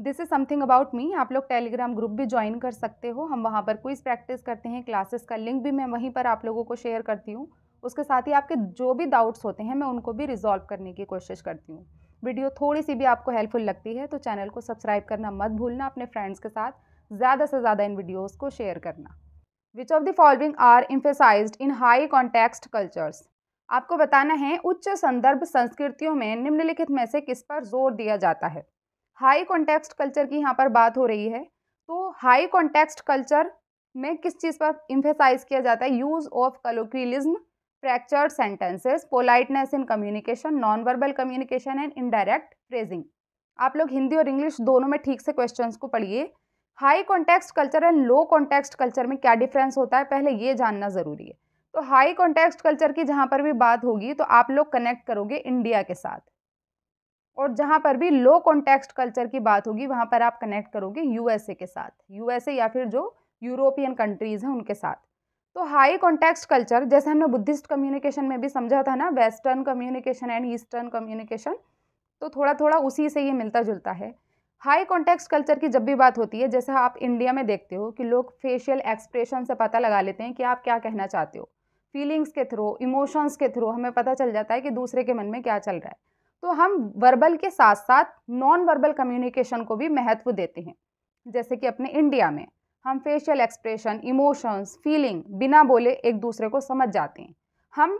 this is something about me आप लोग Telegram group भी ज्वाइन कर सकते हो हम वहाँ पर क्विज प्रैक्टिस करते हैं क्लासेस का लिंक भी मैं वहीं पर आप लोगों को शेयर करती हूँ उसके साथ ही आपके जो भी डाउट्स होते हैं मैं उनको भी रिजॉल्व करने की कोशिश करती हूँ वीडियो थोड़ी सी भी आपको हेल्पफुल लगती है तो चैनल को सब्सक्राइब करना मत भूलना अपने फ्रेंड्स के साथ ज़्यादा से ज़्यादा इन वीडियोज़ को शेयर करना which of the following are emphasize in high context cultures आपको बताना है उच्च संदर्भ संस्कृतियों में निम्नलिखित में से किस पर जोर दिया जाता है हाई कॉन्टेक्स्ट कल्चर की यहाँ पर बात हो रही है तो हाई कॉन्टेक्स्ट कल्चर में किस चीज़ पर इम्फेसाइज किया जाता है use of colloquialism fractured sentences politeness in communication non verbal communication and indirect phrasing आप लोग हिंदी और इंग्लिश दोनों में ठीक से क्वेश्चंस को पढ़िए high context culture and low context culture में क्या डिफरेंस होता है पहले ये जानना ज़रूरी है तो हाई कॉन्टेक्स्ट कल्चर की जहाँ पर भी बात होगी तो आप लोग कनेक्ट करोगे इंडिया के साथ और जहाँ पर भी लो कॉन्टेक्स्ट कल्चर की बात होगी वहाँ पर आप कनेक्ट करोगे यूएसए के साथ यूएसए या फिर जो यूरोपियन कंट्रीज़ हैं उनके साथ तो हाई कॉन्टेक्स्ट कल्चर जैसे हमने बुद्धिस्ट कम्युनिकेशन में भी समझा था ना western communication and eastern communication तो थोड़ा थोड़ा उसी से ये मिलता जुलता है हाई कॉन्टेक्स्ट कल्चर की जब भी बात होती है जैसे आप इंडिया में देखते हो कि लोग फेशियल एक्सप्रेशन से पता लगा लेते हैं कि आप क्या कहना चाहते हो फीलिंग्स के थ्रू इमोशंस के थ्रू हमें पता चल जाता है कि दूसरे के मन में क्या चल रहा है तो हम वर्बल के साथ साथ नॉन वर्बल कम्युनिकेशन को भी महत्व देते हैं जैसे कि अपने इंडिया में हम फेशियल एक्सप्रेशन इमोशंस फीलिंग बिना बोले एक दूसरे को समझ जाते हैं हम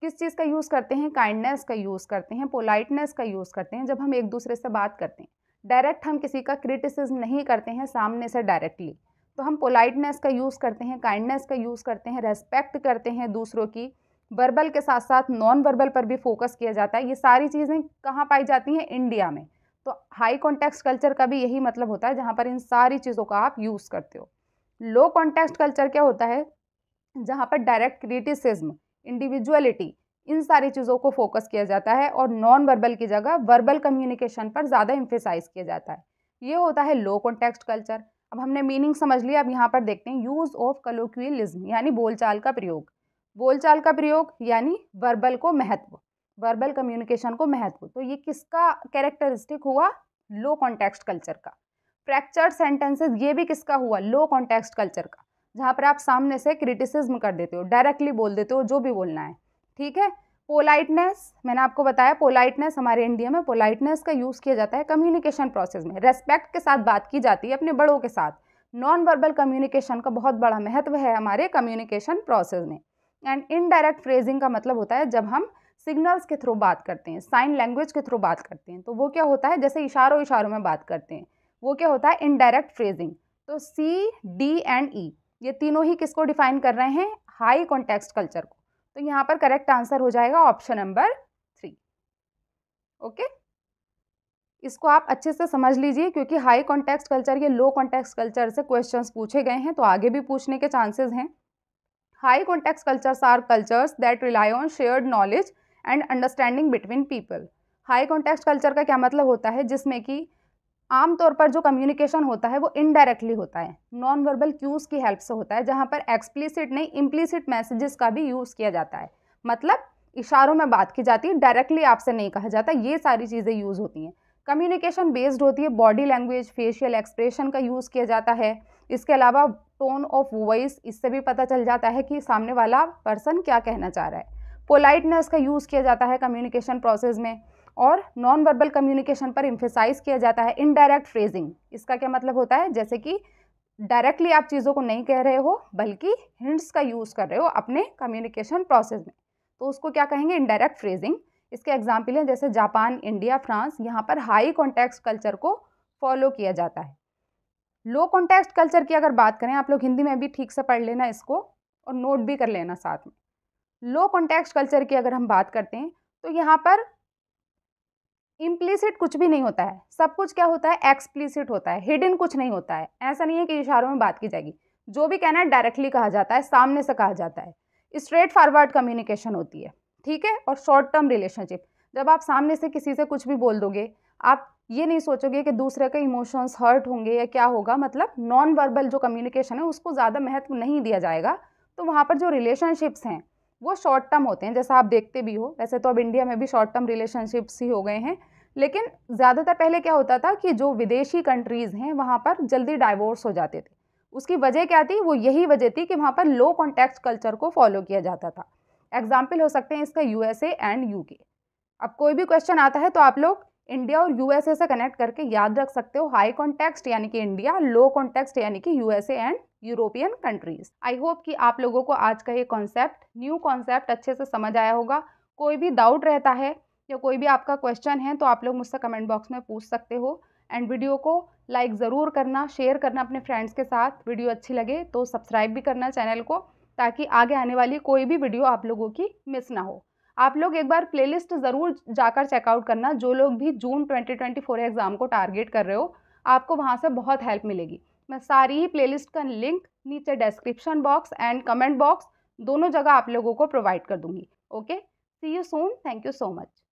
किस चीज़ का यूज़ करते हैं काइंडनेस का यूज़ करते हैं पोलाइटनेस का यूज़ करते हैं जब हम एक दूसरे से बात करते हैं डायरेक्ट हम किसी का क्रिटिसिज्म नहीं करते हैं सामने से डायरेक्टली तो हम पोलाइटनेस का यूज़ करते हैं काइंडनेस का यूज़ करते हैं रेस्पेक्ट करते हैं दूसरों की वर्बल के साथ साथ नॉन वर्बल पर भी फोकस किया जाता है ये सारी चीज़ें कहाँ पाई जाती हैं इंडिया में तो हाई कॉन्टेक्स्ट कल्चर का भी यही मतलब होता है जहाँ पर इन सारी चीज़ों का आप यूज़ करते हो लो कॉन्टेक्स्ट कल्चर क्या होता है जहाँ पर डायरेक्ट क्रिटिसिज्म इंडिविजुअलिटी इन सारी चीज़ों को फोकस किया जाता है और नॉन वर्बल की जगह वर्बल कम्युनिकेशन पर ज़्यादा इम्फेसाइज किया जाता है ये होता है लो कॉन्टेक्स्ट कल्चर अब हमने मीनिंग समझ लिया अब यहाँ पर देखते हैं यूज़ ऑफ कलोक्यूलिज्म यानी बोलचाल का प्रयोग बोलचाल का प्रयोग यानी वर्बल को महत्व वर्बल कम्युनिकेशन को महत्व तो ये किसका कैरेक्टरिस्टिक हुआ लो कॉन्टेक्स्ट कल्चर का फ्रैक्चर्ड सेंटेंसेस ये भी किसका हुआ लो कॉन्टेक्स्ट कल्चर का जहाँ पर आप सामने से क्रिटिसिज्म कर देते हो डायरेक्टली बोल देते हो जो भी बोलना है ठीक है पोलाइटनेस मैंने आपको बताया पोलाइटनेस हमारे इंडिया में पोलाइटनेस का यूज़ किया जाता है कम्युनिकेशन प्रोसेस में रेस्पेक्ट के साथ बात की जाती है अपने बड़ों के साथ नॉन वर्बल कम्युनिकेशन का बहुत बड़ा महत्व है हमारे कम्युनिकेशन प्रोसेस में एंड इनडायरेक्ट फ्रेजिंग का मतलब होता है जब हम सिग्नल्स के थ्रू बात करते हैं साइन लैंग्वेज के थ्रू बात करते हैं तो वो क्या होता है जैसे इशारों इशारों में बात करते हैं वो क्या होता है इनडायरेक्ट फ्रेजिंग तो सी डी एंड ई ये तीनों ही किसको डिफाइन कर रहे हैं हाई कॉन्टेक्स्ट कल्चर को तो यहाँ पर करेक्ट आंसर हो जाएगा ऑप्शन नंबर थ्री ओके इसको आप अच्छे से समझ लीजिए क्योंकि हाई कॉन्टेक्स्ट कल्चर या लो कॉन्टेक्स्ट कल्चर से क्वेश्चंस पूछे गए हैं तो आगे भी पूछने के चांसेस हैं high context cultures are cultures that rely on shared knowledge and understanding between people high context culture का क्या मतलब होता है जिसमें कि आम तौर पर जो कम्युनिकेशन होता है वो इनडायरेक्टली होता है नॉन वर्बल क्यूज़ की हेल्प से होता है जहाँ पर एक्सप्लिसिट नहीं इम्प्लिसिट मैसेजेस का भी यूज़ किया जाता है मतलब इशारों में बात की जाती है डायरेक्टली आपसे नहीं कहा जाता ये सारी चीज़ें यूज़ होती हैं कम्युनिकेशन बेस्ड होती है बॉडी लैंग्वेज फेशियल एक्सप्रेशन का यूज़ किया जाता है इसके अलावा टोन ऑफ वॉइस इससे भी पता चल जाता है कि सामने वाला पर्सन क्या कहना चाह रहा है पोलाइटनेस का यूज़ किया जाता है कम्युनिकेशन प्रोसेस में और नॉन वर्बल कम्युनिकेशन पर इम्फेसाइज किया जाता है इनडायरेक्ट फ्रेजिंग इसका क्या मतलब होता है जैसे कि डायरेक्टली आप चीज़ों को नहीं कह रहे हो बल्कि हिंट्स का यूज़ कर रहे हो अपने कम्युनिकेशन प्रोसेस में तो उसको क्या कहेंगे इनडायरेक्ट फ्रेजिंग इसके एग्जाम्पल हैं जैसे जापान इंडिया फ्रांस यहाँ पर हाई कॉन्टेक्स कल्चर को फॉलो किया जाता है लो कॉन्टेक्स्ट कल्चर की अगर बात करें आप लोग हिंदी में भी ठीक से पढ़ लेना इसको और नोट भी कर लेना साथ में लो कॉन्टेक्स्ट कल्चर की अगर हम बात करते हैं तो यहाँ पर इम्प्लिसिट कुछ भी नहीं होता है सब कुछ क्या होता है एक्सप्लिसिट होता है हिडन कुछ नहीं होता है ऐसा नहीं है कि इशारों में बात की जाएगी जो भी कहना है डायरेक्टली कहा जाता है सामने से कहा जाता है स्ट्रेट फॉरवर्ड कम्युनिकेशन होती है ठीक है और शॉर्ट टर्म रिलेशनशिप जब आप सामने से किसी से कुछ भी बोल दोगे आप ये नहीं सोचोगे कि दूसरे के इमोशंस हर्ट होंगे या क्या होगा मतलब नॉन वर्बल जो कम्युनिकेशन है उसको ज़्यादा महत्व नहीं दिया जाएगा तो वहाँ पर जो रिलेशनशिप्स हैं वो शॉर्ट टर्म होते हैं जैसा आप देखते भी हो वैसे तो अब इंडिया में भी शॉर्ट टर्म रिलेशनशिप्स ही हो गए हैं लेकिन ज़्यादातर पहले क्या होता था कि जो विदेशी कंट्रीज़ हैं वहाँ पर जल्दी डाइवोर्स हो जाते थे उसकी वजह क्या थी वो यही वजह थी कि वहाँ पर लो कॉन्टैक्ट कल्चर को फॉलो किया जाता था एग्जाम्पल हो सकते हैं इसका यू एंड यू अब कोई भी क्वेश्चन आता है तो आप लोग इंडिया और यूएसए से कनेक्ट करके याद रख सकते हो हाई कॉन्टेक्स्ट यानी कि इंडिया लो कॉन्टेक्स्ट यानी कि USA and European countries I hope कि आप लोगों को आज का ये कॉन्सेप्ट न्यू कॉन्सेप्ट अच्छे से समझ आया होगा कोई भी डाउट रहता है या कोई भी आपका क्वेश्चन है तो आप लोग मुझसे कमेंट बॉक्स में पूछ सकते हो एंड वीडियो को लाइक ज़रूर करना शेयर करना अपने फ्रेंड्स के साथ वीडियो अच्छी लगे तो सब्सक्राइब भी करना चैनल को ताकि आगे आने वाली कोई भी वीडियो आप लोगों की मिस ना हो आप लोग एक बार प्लेलिस्ट ज़रूर जाकर चेकआउट करना जो लोग भी जून 2024 एग्ज़ाम को टारगेट कर रहे हो आपको वहाँ से बहुत हेल्प मिलेगी मैं सारी ही प्लेलिस्ट का लिंक नीचे description box and comment box दोनों जगह आप लोगों को प्रोवाइड कर दूंगी okay see you soon thank you so much